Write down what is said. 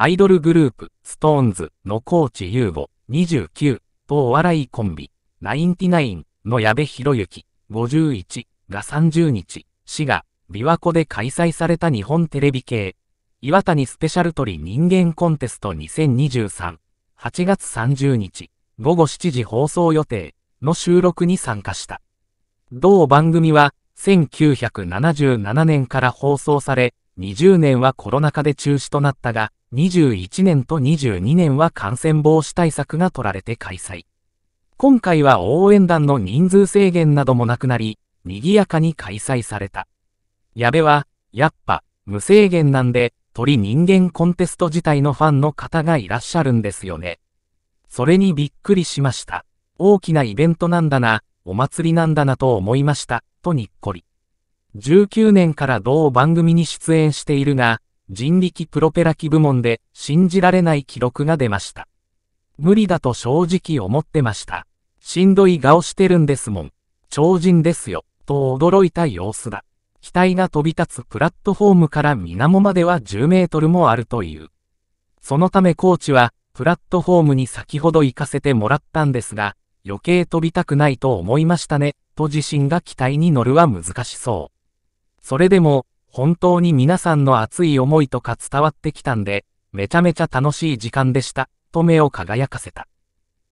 アイドルグループ、ストーンズのコ高知優吾、29、とお笑いコンビ、ナインティナインの矢部博之、51が30日、滋賀、琵琶湖で開催された日本テレビ系、岩谷スペシャルトリ人間コンテスト2023、8月30日、午後7時放送予定の収録に参加した。同番組は、1977年から放送され、20年はコロナ禍で中止となったが、21年と22年は感染防止対策が取られて開催。今回は応援団の人数制限などもなくなり、賑やかに開催された。矢部は、やっぱ、無制限なんで、鳥人間コンテスト自体のファンの方がいらっしゃるんですよね。それにびっくりしました。大きなイベントなんだな、お祭りなんだなと思いました、とにっこり。19年から同番組に出演しているが、人力プロペラ機部門で信じられない記録が出ました。無理だと正直思ってました。しんどい顔してるんですもん。超人ですよ、と驚いた様子だ。機体が飛び立つプラットフォームから水面までは10メートルもあるという。そのためコーチは、プラットフォームに先ほど行かせてもらったんですが、余計飛びたくないと思いましたね、と自身が機体に乗るは難しそう。それでも、本当に皆さんの熱い思いとか伝わってきたんで、めちゃめちゃ楽しい時間でした、と目を輝かせた。